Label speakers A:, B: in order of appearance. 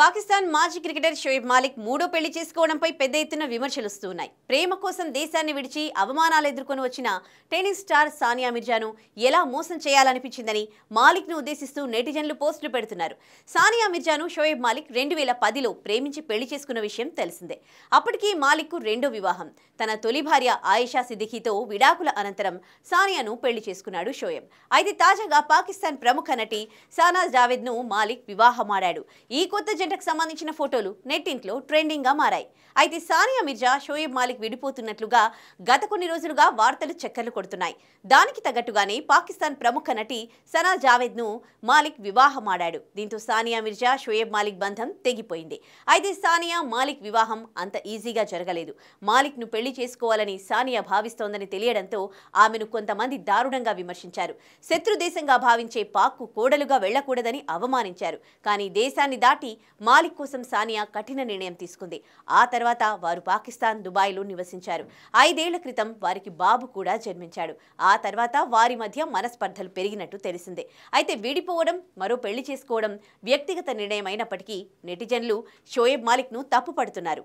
A: పాకిస్తాన్ మాజీ క్రికెటర్ షోయబ్ మాలిక్ మూడో పెళ్లి చేసుకోవడంపై పెద్ద ఎత్తున విమర్శలు వస్తున్నాయి ప్రేమ కోసం దేశాన్ని విడిచి అవమానాలు ఎదుర్కొని వచ్చిన టెన్నిస్ స్టార్ సానియా మిర్జాను ఎలా మోసం చేయాలనిపించిందని మాలిక్ను ఉద్దేశిస్తూ నెటిజన్లు పోస్టులు పెడుతున్నారు సానియా మిర్జాను షోయబ్ మాలిక్ రెండు వేల పదిలో ప్రేమించి పెళ్లి చేసుకున్న విషయం తెలిసిందే మాలిక్ మాలిక్కు రెండో వివాహం తన తొలి భార్య ఆయేషా సిద్దిఖీతో విడాకుల అనంతరం సానియాను పెళ్లి చేసుకున్నాడు షోయబ్ అయితే తాజాగా పాకిస్తాన్ ప్రముఖ నటి సానా జావేద్ను మాలిక్ వివాహమాడాడు ఈ కొత్త జంటకు సంబంధించిన ఫోటోలు నెట్టింట్లో ట్రెండింగ్గా మారాయి అయితే సానియా మిర్జా షోయబ్ మాలిక్ విడిపోతున్నట్లుగా గత కొన్ని రోజులుగా వార్తలు చక్కర్లు కొడుతున్నాయి దానికి తగ్గట్టుగానే పాకిస్తాన్ ప్రముఖ నటి సనా జావేద్ను మాలిక్ వివాహమాడాడు దీంతో సానియా మిర్జా షోయబ్ మాలిక్ బంధం తెగిపోయింది అయితే సానియా మాలిక్ వివాహం అంత ఈజీగా జరగలేదు మాలిక్ను పెళ్లి చేసుకోవాలని సానియా భావిస్తోందని తెలియడంతో ఆమెను కొంతమంది దారుణంగా విమర్శించారు శత్రుదేశంగా భావించే పాక్కు కోడలుగా వెళ్లకూడదని అవమానించారు కానీ దేశాన్ని దాటి మాలిక్ కోసం సానియా కఠిన నిర్ణయం తీసుకుంది ఆ తర్వాత వారు పాకిస్తాన్ దుబాయ్లో నివసించారు ఐదేళ్ల క్రితం వారికి బాబు కూడా జన్మించాడు ఆ తర్వాత వారి మధ్య మనస్పర్ధలు పెరిగినట్టు తెలిసిందే అయితే విడిపోవడం మరో పెళ్లి చేసుకోవడం వ్యక్తిగత నిర్ణయం అయినప్పటికీ నెటిజన్లు షోయబ్ మాలిక్ను తప్పుపడుతున్నారు